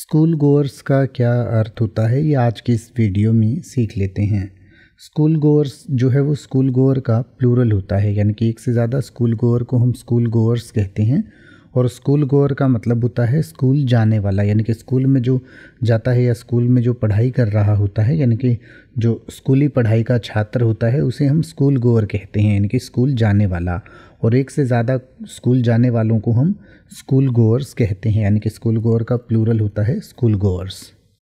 school goers का क्या अर्थ होता है ये आज की इस वीडियो में सीख लेते हैं स्कूल गोअर्स जो है वो स्कूल गोअर का प्लूरल होता है यानी कि एक से ज़्यादा स्कूल गोअर को हम स्कूल गोअर्स कहते हैं और स्कूल गोअर का मतलब होता है स्कूल जाने वाला यानी कि स्कूल में जो जाता है या स्कूल में जो पढ़ाई कर रहा होता है यानी कि जो स्कूली पढ़ाई का छात्र होता है उसे हम स्कूल गोअर कहते हैं यानी कि स्कूल जाने वाला और एक से ज़्यादा स्कूल जाने वालों को हम स्कूल गोअर्स कहते हैं यानी कि स्कूल गोअर का प्लूरल होता है स्कूल गोअर्स